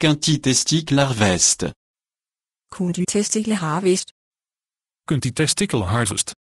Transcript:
Kan die testikel harvest? Kunt die harvest? Kunt